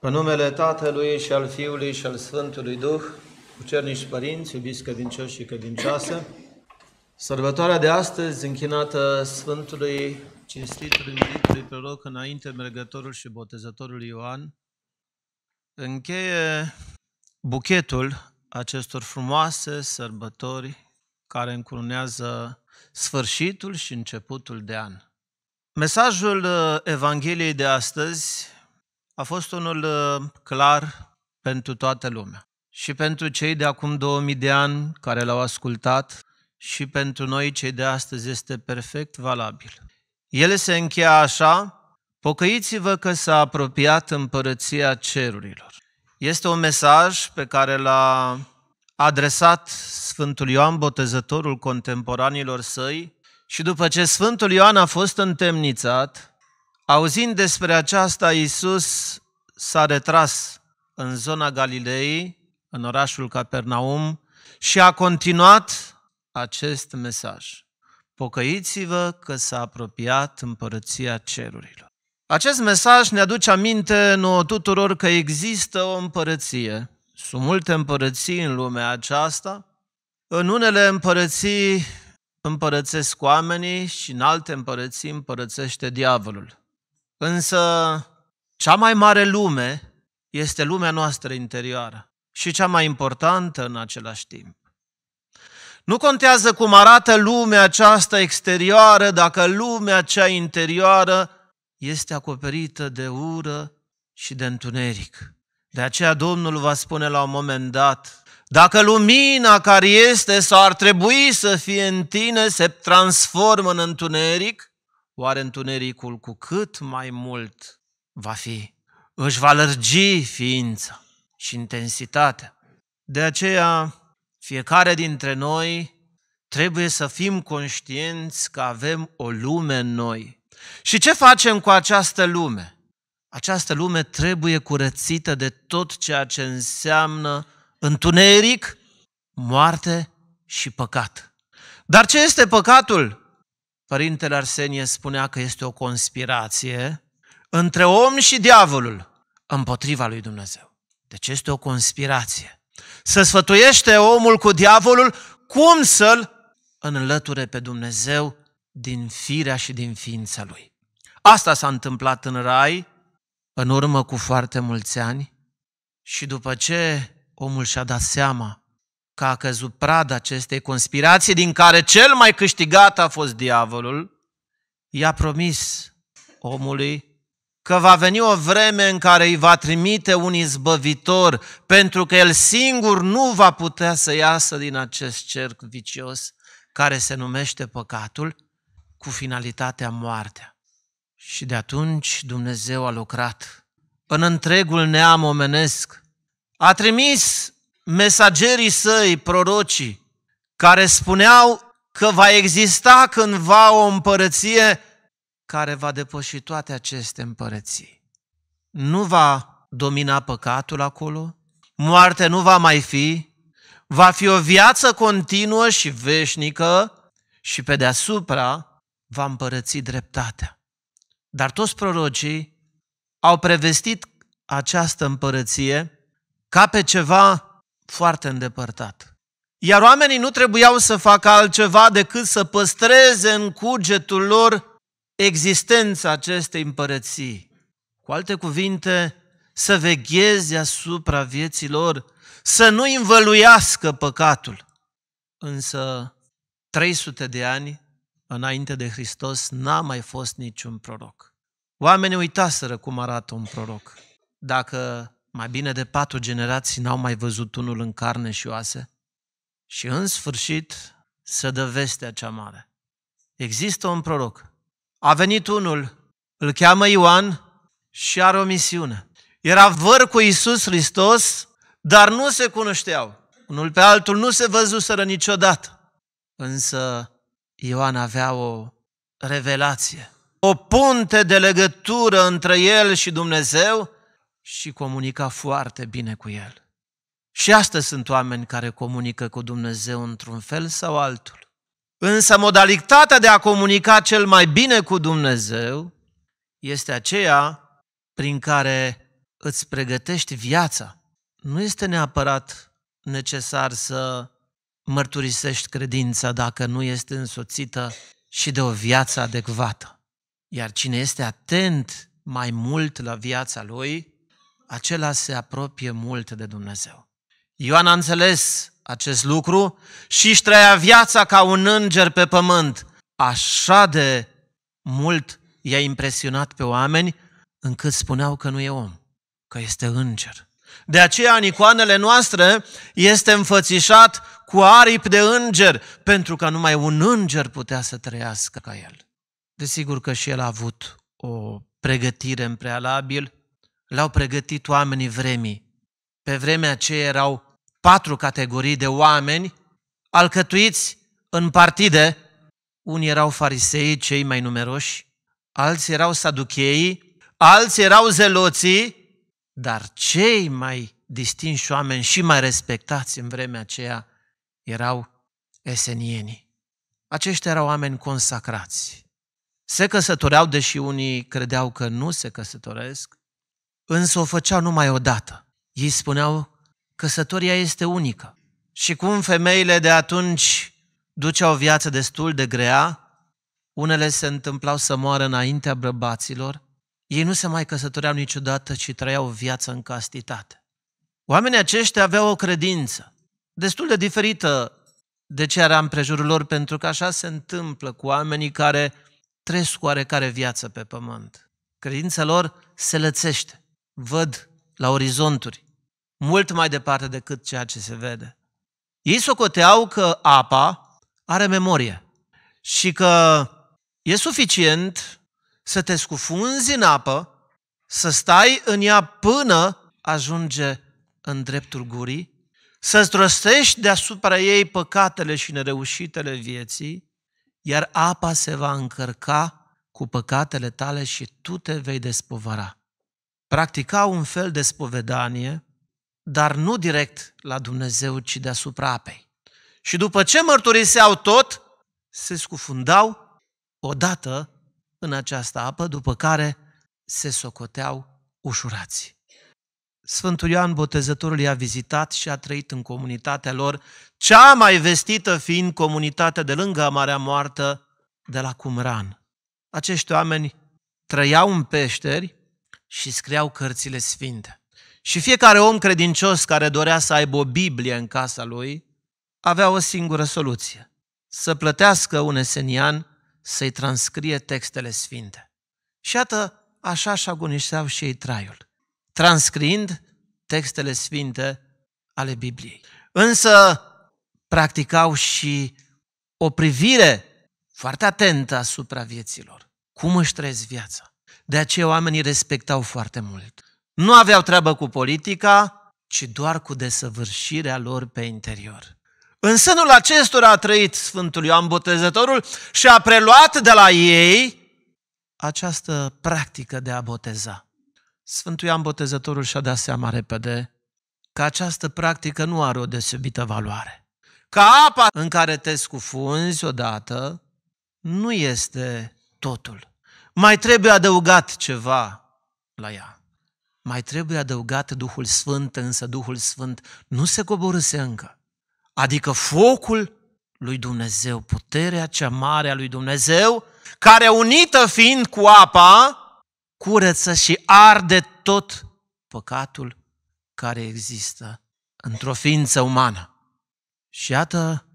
În numele Tatălui și al Fiului și al Sfântului Duh, cernici părinți, iubiți credincioși și credincioase, sărbătoarea de astăzi închinată Sfântului Cinstitului Măritului Proroc înainte mergătorul și botezătorul Ioan, încheie buchetul acestor frumoase sărbători care încurunează sfârșitul și începutul de an. Mesajul uh, Evangheliei de astăzi a fost unul uh, clar pentru toată lumea. Și pentru cei de acum 2000 de ani care l-au ascultat și pentru noi cei de astăzi este perfect valabil. El se încheia așa, Pocăiți-vă că s-a apropiat împărăția cerurilor. Este un mesaj pe care l-a adresat Sfântul Ioan Botezătorul contemporanilor săi și după ce Sfântul Ioan a fost întemnițat, Auzind despre aceasta, Iisus s-a retras în zona Galilei, în orașul Capernaum, și a continuat acest mesaj. Pocăiți-vă că s-a apropiat împărăția cerurilor. Acest mesaj ne aduce aminte nouă tuturor că există o împărăție. Sunt multe împărății în lumea aceasta. În unele împărății împărățesc oamenii și în alte împărății împărățește diavolul. Însă cea mai mare lume este lumea noastră interioară și cea mai importantă în același timp. Nu contează cum arată lumea aceasta exterioară dacă lumea cea interioară este acoperită de ură și de întuneric. De aceea Domnul va spune la un moment dat, dacă lumina care este sau ar trebui să fie în tine se transformă în întuneric, oare întunericul cu cât mai mult va fi. Își va lărgi ființa și intensitatea. De aceea, fiecare dintre noi trebuie să fim conștienți că avem o lume în noi. Și ce facem cu această lume? Această lume trebuie curățită de tot ceea ce înseamnă întuneric, moarte și păcat. Dar ce este păcatul? Părintele Arsenie spunea că este o conspirație între om și diavolul împotriva lui Dumnezeu. Deci este o conspirație. Să sfătuiește omul cu diavolul cum să-l înlăture pe Dumnezeu din firea și din ființa lui. Asta s-a întâmplat în rai, în urmă cu foarte mulți ani, și după ce omul și-a dat seama că a căzut prada acestei conspirații din care cel mai câștigat a fost diavolul, i-a promis omului că va veni o vreme în care îi va trimite un izbăvitor, pentru că el singur nu va putea să iasă din acest cerc vicios care se numește păcatul, cu finalitatea moartea. Și de atunci Dumnezeu a lucrat în întregul neam omenesc. A trimis mesagerii săi, prorocii, care spuneau că va exista cândva o împărăție care va depăși toate aceste împărății. Nu va domina păcatul acolo, moarte nu va mai fi, va fi o viață continuă și veșnică și pe deasupra va împărăți dreptatea. Dar toți prorocii au prevestit această împărăție ca pe ceva foarte îndepărtat. Iar oamenii nu trebuiau să facă altceva decât să păstreze în cugetul lor existența acestei împărății. Cu alte cuvinte, să vegheze asupra vieților, să nu învăluiască păcatul. Însă, 300 de ani înainte de Hristos n-a mai fost niciun proroc. Oamenii uitaseră cum arată un proroc. Dacă mai bine de patru generații n-au mai văzut unul în carne și oase. Și în sfârșit să dă vestea cea mare. Există un proroc. A venit unul, îl cheamă Ioan și are o misiune. Era văr cu Iisus Hristos, dar nu se cunoșteau. Unul pe altul nu se văzuseră niciodată. Însă Ioan avea o revelație, o punte de legătură între el și Dumnezeu, și comunica foarte bine cu El. Și astăzi sunt oameni care comunică cu Dumnezeu într-un fel sau altul. Însă modalitatea de a comunica cel mai bine cu Dumnezeu este aceea prin care îți pregătești viața. Nu este neapărat necesar să mărturisești credința dacă nu este însoțită și de o viață adecvată. Iar cine este atent mai mult la viața lui, acela se apropie mult de Dumnezeu. Ioan a înțeles acest lucru și își trăia viața ca un înger pe pământ. Așa de mult i-a impresionat pe oameni încât spuneau că nu e om, că este înger. De aceea, în icoanele noastre, este înfățișat cu aripi de înger, pentru că numai un înger putea să trăiască ca el. Desigur că și el a avut o pregătire în prealabil, l au pregătit oamenii vremii. Pe vremea aceea erau patru categorii de oameni alcătuiți în partide. Unii erau farisei, cei mai numeroși, alții erau saducheii, alții erau zeloții, dar cei mai distinși oameni și mai respectați în vremea aceea erau esenienii. Aceștia erau oameni consacrați. Se căsătoreau, deși unii credeau că nu se căsătoresc, însă o făceau numai o dată. Ei spuneau, căsătoria este unică. Și cum femeile de atunci duceau o viață destul de grea, unele se întâmplau să moară înaintea bărbaților, ei nu se mai căsătoreau niciodată, ci trăiau o viață în castitate. Oamenii aceștia aveau o credință destul de diferită de ce era împrejurul lor, pentru că așa se întâmplă cu oamenii care trăiesc oarecare viață pe pământ. Credința lor se lățește văd la orizonturi, mult mai departe decât ceea ce se vede. Ei socoteau că apa are memorie și că e suficient să te scufunzi în apă, să stai în ea până ajunge în dreptul gurii, să-ți rostești deasupra ei păcatele și nereușitele vieții, iar apa se va încărca cu păcatele tale și tu te vei despovăra practicau un fel de spovedanie, dar nu direct la Dumnezeu, ci deasupra apei. Și după ce mărturiseau tot, se scufundau odată în această apă, după care se socoteau ușurați. Sfântul Ioan Botezătorul i-a vizitat și a trăit în comunitatea lor, cea mai vestită fiind comunitatea de lângă Marea Moartă de la Cumran. Acești oameni trăiau în peșteri, și scriau cărțile sfinte. Și fiecare om credincios care dorea să aibă o Biblie în casa lui, avea o singură soluție. Să plătească un esenian să-i transcrie textele sfinte. Și iată, așa și agonișeau și ei traiul, transcriind textele sfinte ale Bibliei. Însă practicau și o privire foarte atentă asupra vieților. Cum își trăiesc viața? De aceea oamenii respectau foarte mult. Nu aveau treabă cu politica, ci doar cu desăvârșirea lor pe interior. În sânul acestora a trăit Sfântul Ioan Botezătorul și a preluat de la ei această practică de a boteza. Sfântul Ioan Botezătorul și-a dat seama repede că această practică nu are o deosebită valoare. Că apa în care te scufunzi odată nu este totul mai trebuie adăugat ceva la ea. Mai trebuie adăugat Duhul Sfânt, însă Duhul Sfânt nu se coborâse încă. Adică focul lui Dumnezeu, puterea cea mare a lui Dumnezeu, care unită fiind cu apa, curăță și arde tot păcatul care există într-o ființă umană. Și iată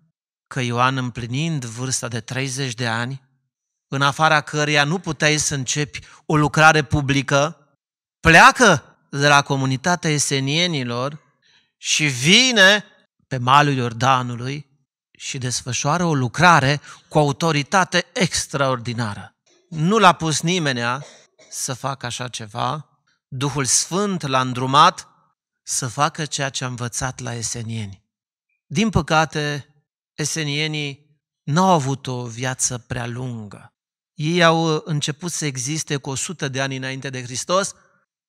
că Ioan, împlinind vârsta de 30 de ani, în afara căreia nu puteai să începi o lucrare publică, pleacă de la comunitatea esenienilor și vine pe malul Iordanului și desfășoară o lucrare cu autoritate extraordinară. Nu l-a pus nimeni să facă așa ceva, Duhul Sfânt l-a îndrumat să facă ceea ce a învățat la esenieni. Din păcate, esenienii n-au avut o viață prea lungă. Ei au uh, început să existe cu 100 de ani înainte de Hristos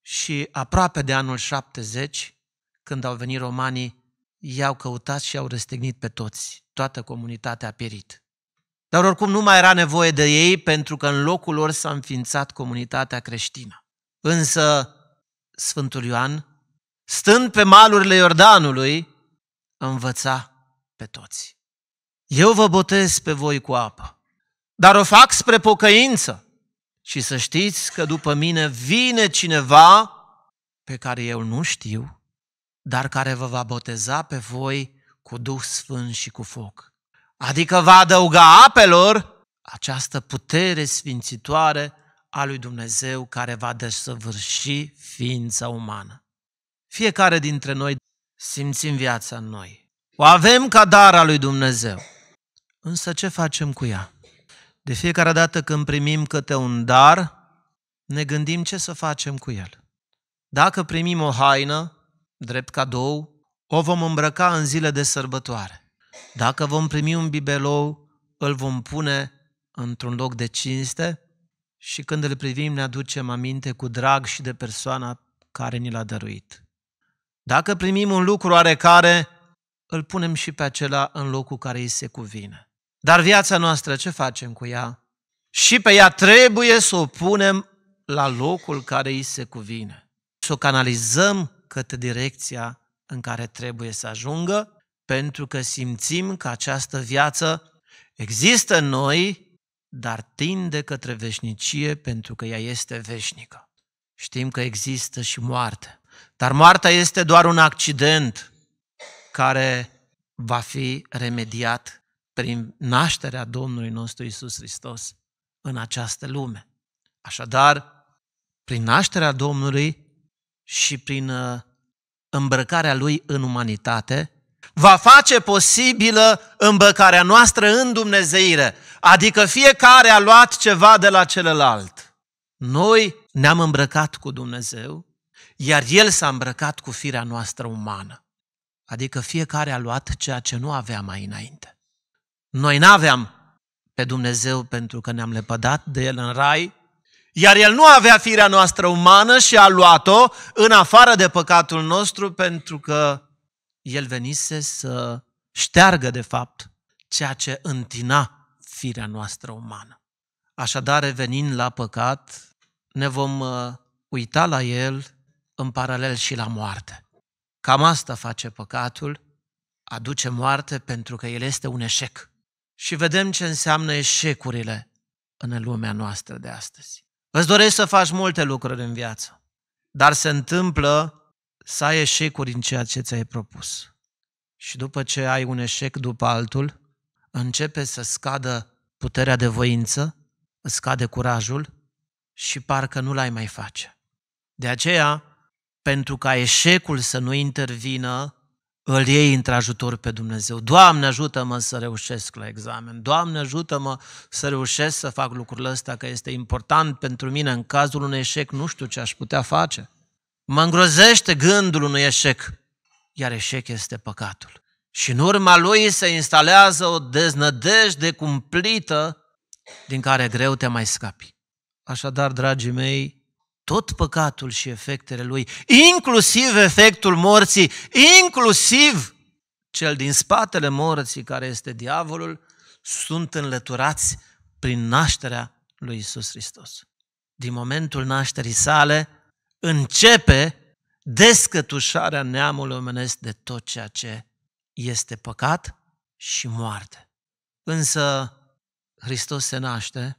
și aproape de anul 70, când au venit romanii, i-au căutat și au răstignit pe toți. Toată comunitatea a pierit. Dar oricum nu mai era nevoie de ei pentru că în locul lor s-a înființat comunitatea creștină. Însă Sfântul Ioan, stând pe malurile Iordanului, învăța pe toți. Eu vă botez pe voi cu apă, dar o fac spre pocăință. Și să știți că după mine vine cineva pe care eu nu știu, dar care vă va boteza pe voi cu Duh Sfânt și cu foc. Adică va adăuga apelor această putere sfințitoare a lui Dumnezeu care va desăvârși ființa umană. Fiecare dintre noi simțim viața în noi. O avem ca dar al lui Dumnezeu. Însă ce facem cu ea? De fiecare dată când primim câte un dar, ne gândim ce să facem cu el. Dacă primim o haină, drept cadou, o vom îmbrăca în zile de sărbătoare. Dacă vom primi un bibelou, îl vom pune într-un loc de cinste și când îl privim ne aducem aminte cu drag și de persoana care ni l-a dăruit. Dacă primim un lucru oarecare, îl punem și pe acela în locul care îi se cuvine. Dar viața noastră, ce facem cu ea? Și pe ea trebuie să o punem la locul care îi se cuvine. Să o canalizăm către direcția în care trebuie să ajungă, pentru că simțim că această viață există în noi, dar tinde către veșnicie pentru că ea este veșnică. Știm că există și moarte, dar moartea este doar un accident care va fi remediat prin nașterea Domnului nostru Isus Hristos în această lume. Așadar, prin nașterea Domnului și prin uh, îmbrăcarea Lui în umanitate, va face posibilă îmbrăcarea noastră în Dumnezeire, adică fiecare a luat ceva de la celălalt. Noi ne-am îmbrăcat cu Dumnezeu, iar El s-a îmbrăcat cu firea noastră umană, adică fiecare a luat ceea ce nu avea mai înainte. Noi n-aveam pe Dumnezeu pentru că ne-am lepădat de El în rai, iar El nu avea firea noastră umană și a luat-o în afară de păcatul nostru pentru că El venise să șteargă, de fapt, ceea ce întina firea noastră umană. Așadar, revenind la păcat, ne vom uh, uita la el în paralel și la moarte. Cam asta face păcatul, aduce moarte pentru că el este un eșec și vedem ce înseamnă eșecurile în lumea noastră de astăzi. Îți dorești să faci multe lucruri în viață, dar se întâmplă să ai eșecuri în ceea ce ți-ai propus. Și după ce ai un eșec după altul, începe să scadă puterea de voință, îți scade curajul și parcă nu l-ai mai face. De aceea, pentru ca eșecul să nu intervină îl iei într-ajutor pe Dumnezeu. Doamne, ajută-mă să reușesc la examen. Doamne, ajută-mă să reușesc să fac lucrul ăsta, că este important pentru mine. În cazul unui eșec, nu știu ce aș putea face. Mă îngrozește gândul unui eșec, iar eșec este păcatul. Și în urma lui se instalează o deznădejde cumplită din care greu te mai scapi. Așadar, dragii mei, tot păcatul și efectele lui, inclusiv efectul morții, inclusiv cel din spatele morții care este diavolul, sunt înlăturați prin nașterea lui Isus Hristos. Din momentul nașterii sale începe descătușarea neamului omenesc de tot ceea ce este păcat și moarte. Însă Hristos se naște,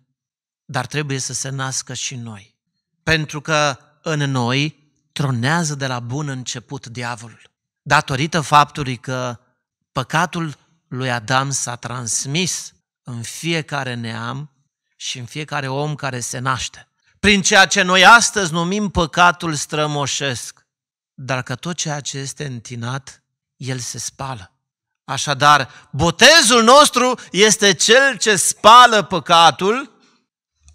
dar trebuie să se nască și noi pentru că în noi tronează de la bun început diavolul. Datorită faptului că păcatul lui Adam s-a transmis în fiecare neam și în fiecare om care se naște. Prin ceea ce noi astăzi numim păcatul strămoșesc, dar că tot ceea ce este întinat, el se spală. Așadar, botezul nostru este cel ce spală păcatul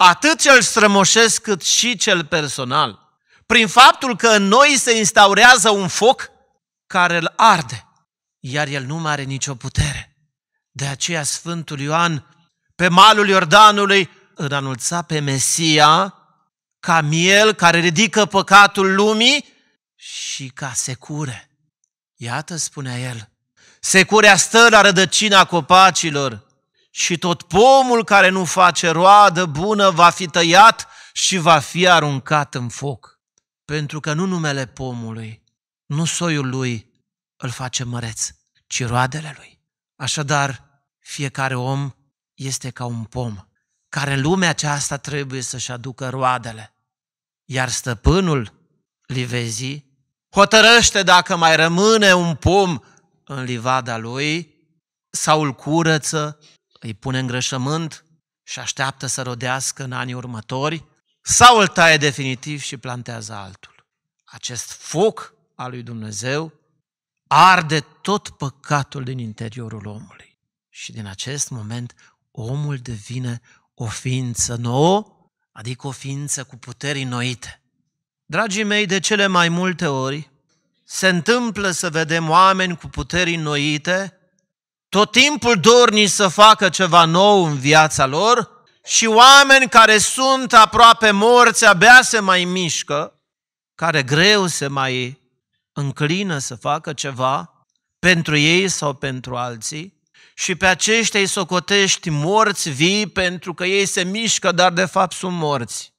atât cel strămoșesc cât și cel personal, prin faptul că în noi se instaurează un foc care îl arde, iar el nu mai are nicio putere. De aceea Sfântul Ioan, pe malul Iordanului, îl anunța pe Mesia ca miel care ridică păcatul lumii și ca secure. Iată, spunea el, securea stă la rădăcina copacilor, și tot pomul care nu face roadă bună va fi tăiat și va fi aruncat în foc. Pentru că nu numele pomului, nu soiul lui îl face măreț, ci roadele lui. Așadar, fiecare om este ca un pom, care în lumea aceasta trebuie să-și aducă roadele. Iar stăpânul livezii hotărăște dacă mai rămâne un pom în livada lui sau îl curăță îi pune în greșământ și așteaptă să rodească în anii următori, sau îl taie definitiv și plantează altul. Acest foc al lui Dumnezeu arde tot păcatul din interiorul omului. Și din acest moment omul devine o ființă nouă, adică o ființă cu puteri noite. Dragii mei, de cele mai multe ori se întâmplă să vedem oameni cu puteri noite tot timpul dorni să facă ceva nou în viața lor și oameni care sunt aproape morți abia se mai mișcă, care greu se mai înclină să facă ceva pentru ei sau pentru alții și pe aceștia îi socotești morți vii pentru că ei se mișcă, dar de fapt sunt morți.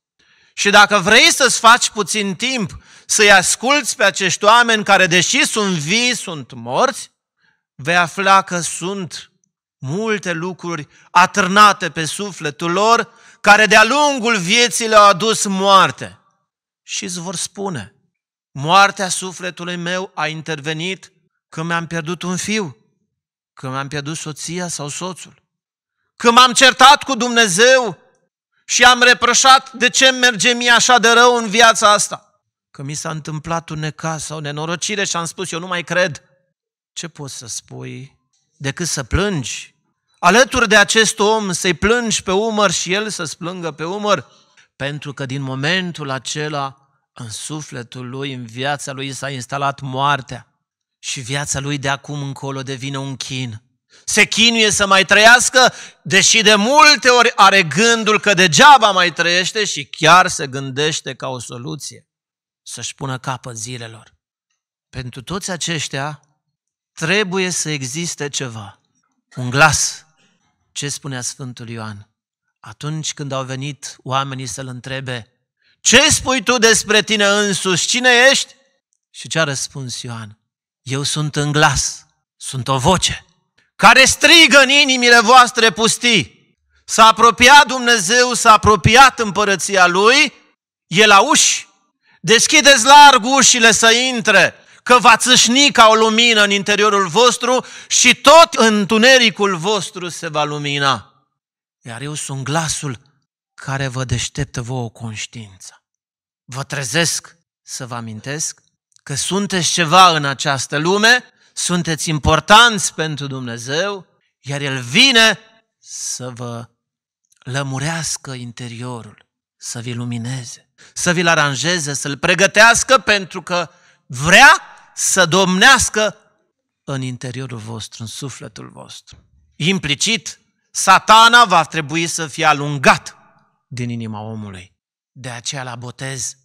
Și dacă vrei să-ți faci puțin timp să-i asculți pe acești oameni care, deși sunt vii, sunt morți, vei afla că sunt multe lucruri atârnate pe sufletul lor, care de-a lungul vieții le-au adus moarte. Și îți vor spune, moartea sufletului meu a intervenit când mi-am pierdut un fiu, când mi-am pierdut soția sau soțul, când m-am certat cu Dumnezeu și am reproșat de ce merge mie așa de rău în viața asta, că mi s-a întâmplat un necaz sau nenorocire și am spus, eu nu mai cred, ce poți să spui decât să plângi? Alături de acest om să-i plângi pe umăr și el să-ți plângă pe umăr? Pentru că din momentul acela, în sufletul lui, în viața lui s-a instalat moartea și viața lui de acum încolo devine un chin. Se chinuie să mai trăiască, deși de multe ori are gândul că degeaba mai trăiește și chiar se gândește ca o soluție să-și pună capăt zilelor. Pentru toți aceștia, trebuie să existe ceva. Un glas. Ce spunea Sfântul Ioan? Atunci când au venit oamenii să-l întrebe, ce spui tu despre tine însuși, Cine ești? Și ce a răspuns Ioan? Eu sunt în glas, sunt o voce care strigă în inimile voastre pustii. S-a apropiat Dumnezeu, s-a apropiat împărăția Lui, e la uși. Deschideți larg ușile să intre că va țâșni ca o lumină în interiorul vostru și tot întunericul vostru se va lumina. Iar eu sunt glasul care vă deșteptă vouă conștiința. Vă trezesc să vă amintesc că sunteți ceva în această lume, sunteți importanți pentru Dumnezeu, iar El vine să vă lămurească interiorul, să vi lumineze, să vi-l aranjeze, să-l pregătească pentru că vrea să domnească în interiorul vostru, în sufletul vostru. Implicit, satana va trebui să fie alungat din inima omului. De aceea la botez,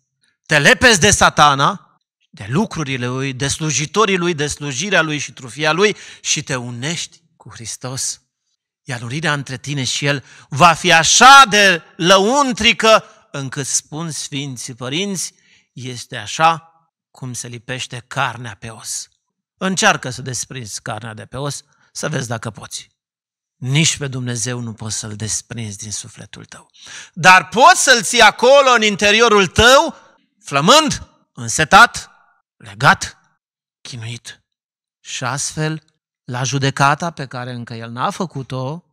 te lepezi de satana, de lucrurile lui, de slujitorii lui, de slujirea lui și trufia lui și te unești cu Hristos. Iar unirea între tine și el va fi așa de lăuntrică încât spun Sfinții Părinți, este așa cum se lipește carnea pe os. Încearcă să desprinzi carnea de pe os, să vezi dacă poți. Nici pe Dumnezeu nu poți să-L desprinzi din sufletul tău. Dar poți să-L ții acolo, în interiorul tău, flămând, însetat, legat, chinuit. Și astfel, la judecata pe care încă El n-a făcut-o,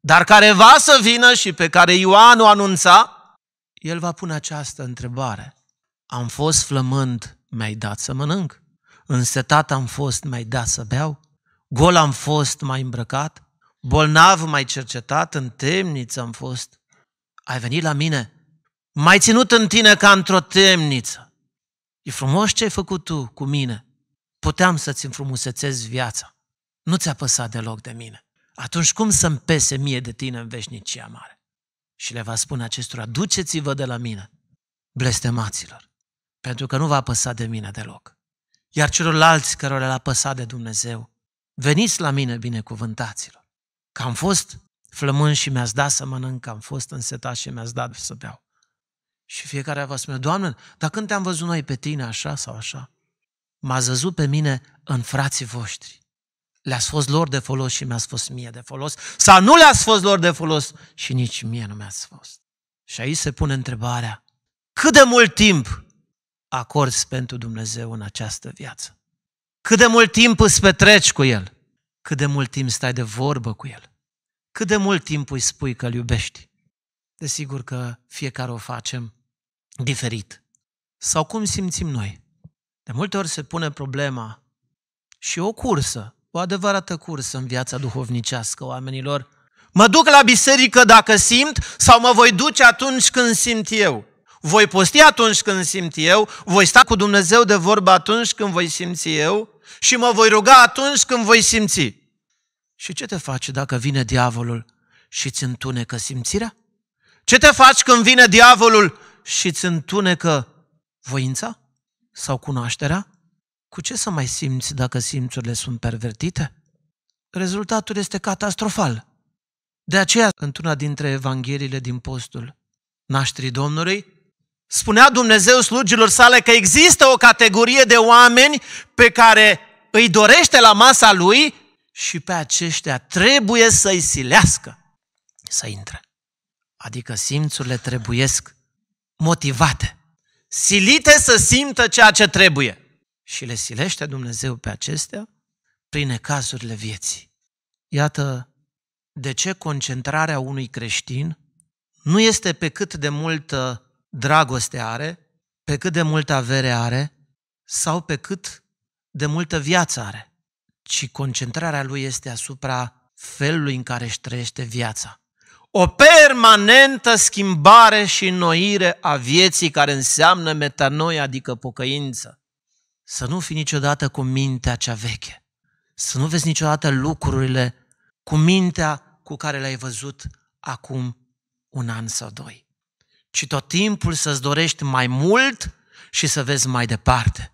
dar care va să vină și pe care Ioan o anunța, El va pune această întrebare. Am fost flămând mi-ai dat să mănânc. Însetat am fost, mi-ai dat să beau. Gol am fost, m-ai îmbrăcat. Bolnav m-ai cercetat, în temniță am fost. Ai venit la mine. M-ai ținut în tine ca într-o temniță. E frumos ce ai făcut tu cu mine. Puteam să-ți înfrumusețez viața. Nu ți-a păsat deloc de mine. Atunci cum să-mi pese mie de tine în veșnicia mare? Și le va spune acestora, duceți-vă de la mine, blestemaților pentru că nu va păsa de mine deloc. Iar celorlalți care le-a păsat de Dumnezeu, veniți la mine binecuvântaților, că am fost flămân și mi-ați dat să mănânc, am fost însetat și mi-ați dat să beau. Și fiecare vă spune, Doamne, dar când te-am văzut noi pe tine așa sau așa? M-a zăzut pe mine în frații voștri. Le-ați fost lor de folos și mi-ați fost mie de folos. Sau nu le-ați fost lor de folos și nici mie nu mi-ați fost. Și aici se pune întrebarea, cât de mult timp acorzi pentru Dumnezeu în această viață. Cât de mult timp îți petreci cu El, cât de mult timp stai de vorbă cu El, cât de mult timp îi spui că îl iubești. Desigur că fiecare o facem diferit. Sau cum simțim noi? De multe ori se pune problema și o cursă, o adevărată cursă în viața duhovnicească oamenilor. Mă duc la biserică dacă simt sau mă voi duce atunci când simt eu. Voi posti atunci când simt eu, voi sta cu Dumnezeu de vorbă atunci când voi simți eu și mă voi ruga atunci când voi simți. Și ce te faci dacă vine diavolul și îți întunecă simțirea? Ce te faci când vine diavolul și îți întunecă voința sau cunoașterea? Cu ce să mai simți dacă simțurile sunt pervertite? Rezultatul este catastrofal. De aceea, într-una dintre evangheliile din postul nașterii Domnului, spunea Dumnezeu slugilor sale că există o categorie de oameni pe care îi dorește la masa lui și pe aceștia trebuie să-i silească să intre. Adică simțurile trebuiesc motivate, silite să simtă ceea ce trebuie. Și le silește Dumnezeu pe acestea prin ecazurile vieții. Iată de ce concentrarea unui creștin nu este pe cât de multă dragoste are, pe cât de multă avere are sau pe cât de multă viață are, ci concentrarea lui este asupra felului în care își trăiește viața. O permanentă schimbare și înnoire a vieții care înseamnă metanoia, adică pocăință. Să nu fi niciodată cu mintea cea veche. Să nu vezi niciodată lucrurile cu mintea cu care le-ai văzut acum un an sau doi ci tot timpul să-ți dorești mai mult și să vezi mai departe.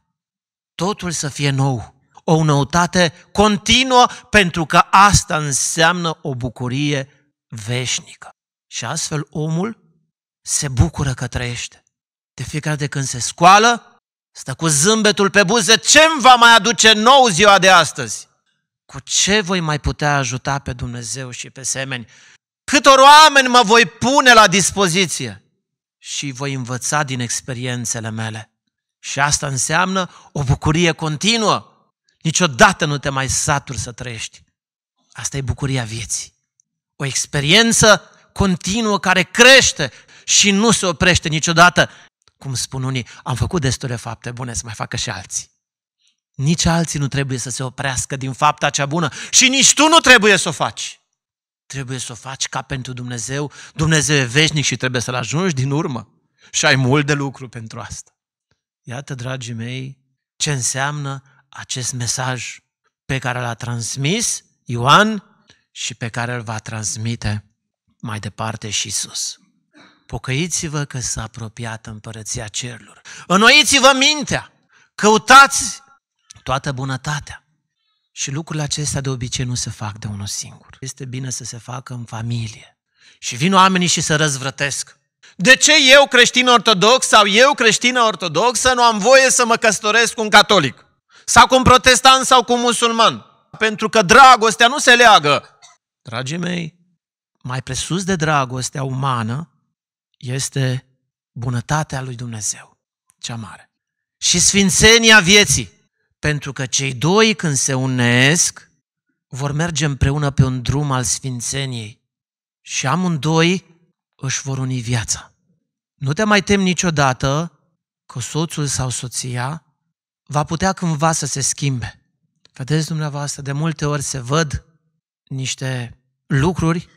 Totul să fie nou, o noutate continuă, pentru că asta înseamnă o bucurie veșnică. Și astfel omul se bucură că trăiește. De fiecare de când se scoală, stă cu zâmbetul pe buze, ce îmi va mai aduce nou ziua de astăzi? Cu ce voi mai putea ajuta pe Dumnezeu și pe semeni? Câtor oameni mă voi pune la dispoziție? și voi învăța din experiențele mele. Și asta înseamnă o bucurie continuă. Niciodată nu te mai saturi să trăiești. Asta e bucuria vieții. O experiență continuă care crește și nu se oprește niciodată. Cum spun unii, am făcut destule fapte bune, să mai facă și alții. Nici alții nu trebuie să se oprească din fapta cea bună și nici tu nu trebuie să o faci. Trebuie să o faci ca pentru Dumnezeu. Dumnezeu e veșnic și trebuie să-L ajungi din urmă. Și ai mult de lucru pentru asta. Iată, dragii mei, ce înseamnă acest mesaj pe care l-a transmis Ioan și pe care îl va transmite mai departe și sus. Pocăiți-vă că s-a apropiat împărăția cerurilor. Înnoiți-vă mintea, căutați toată bunătatea, și lucrurile acestea de obicei nu se fac de unul singur. Este bine să se facă în familie. Și vin oamenii și se răzvrătesc. De ce eu creștin ortodox sau eu creștină ortodoxă nu am voie să mă căsătoresc cu un catolic? Sau cu un protestant sau cu un musulman? Pentru că dragostea nu se leagă. Dragii mei, mai presus de dragostea umană este bunătatea lui Dumnezeu, cea mare. Și sfințenia vieții. Pentru că cei doi când se unesc, vor merge împreună pe un drum al sfințeniei și amândoi își vor uni viața. Nu te mai tem niciodată că soțul sau soția va putea cândva să se schimbe. Vedeți dumneavoastră, de multe ori se văd niște lucruri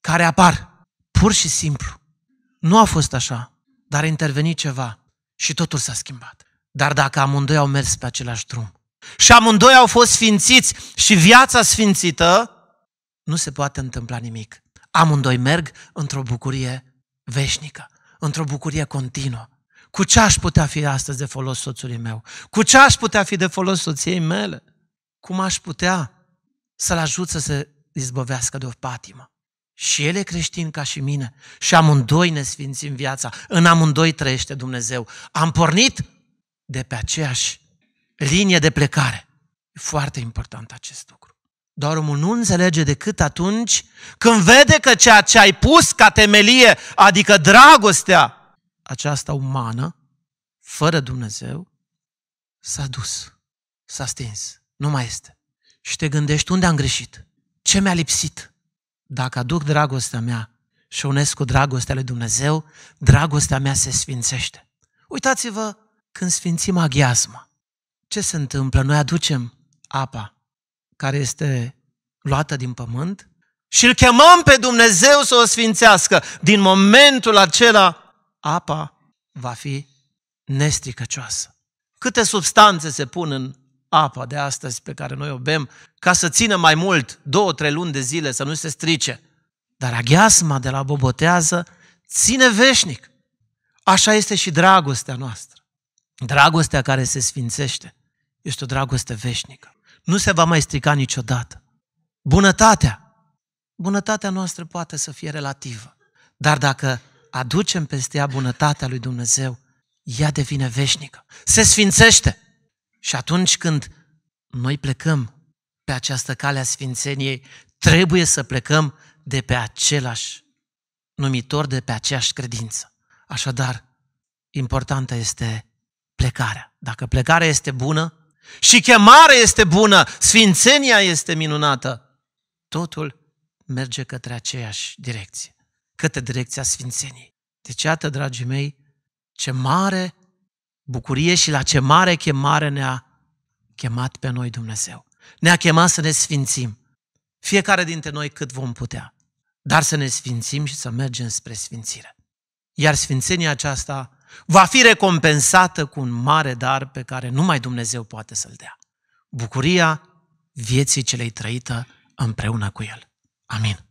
care apar, pur și simplu. Nu a fost așa, dar a intervenit ceva și totul s-a schimbat. Dar dacă amândoi au mers pe același drum și amândoi au fost sfințiți și viața sfințită, nu se poate întâmpla nimic. Amândoi merg într-o bucurie veșnică, într-o bucurie continuă. Cu ce aș putea fi astăzi de folos soțului meu? Cu ce aș putea fi de folos soției mele? Cum aș putea să-l ajut să se izbăvească de o patimă? Și el e creștin ca și mine. Și amândoi ne sfințim viața. În amândoi trăiește Dumnezeu. Am pornit de pe aceeași linie de plecare. E foarte important acest lucru. Doar omul nu înțelege decât atunci când vede că ceea ce ai pus ca temelie, adică dragostea aceasta umană, fără Dumnezeu, s-a dus, s-a stins, nu mai este. Și te gândești unde am greșit, ce mi-a lipsit. Dacă aduc dragostea mea și unesc cu dragostea lui Dumnezeu, dragostea mea se sfințește. Uitați-vă când sfințim aghiasma. Ce se întâmplă? Noi aducem apa care este luată din pământ și îl chemăm pe Dumnezeu să o sfințească. Din momentul acela, apa va fi nestricăcioasă. Câte substanțe se pun în apa de astăzi pe care noi o bem ca să țină mai mult, două, trei luni de zile, să nu se strice. Dar aghiasma de la bobotează ține veșnic. Așa este și dragostea noastră. Dragostea care se sfințește este o dragoste veșnică. Nu se va mai strica niciodată. Bunătatea. Bunătatea noastră poate să fie relativă. Dar dacă aducem peste ea bunătatea lui Dumnezeu, ea devine veșnică. Se sfințește. Și atunci când noi plecăm pe această cale a sfințeniei, trebuie să plecăm de pe același numitor, de pe aceeași credință. Așadar, importantă este plecarea. Dacă plecarea este bună și chemarea este bună, sfințenia este minunată, totul merge către aceeași direcție, către direcția sfințeniei. Deci, iată, dragii mei, ce mare bucurie și la ce mare chemare ne-a chemat pe noi Dumnezeu. Ne-a chemat să ne sfințim, fiecare dintre noi cât vom putea, dar să ne sfințim și să mergem spre sfințire. Iar sfințenia aceasta va fi recompensată cu un mare dar pe care numai Dumnezeu poate să-l dea. Bucuria vieții celei trăită împreună cu El. Amin.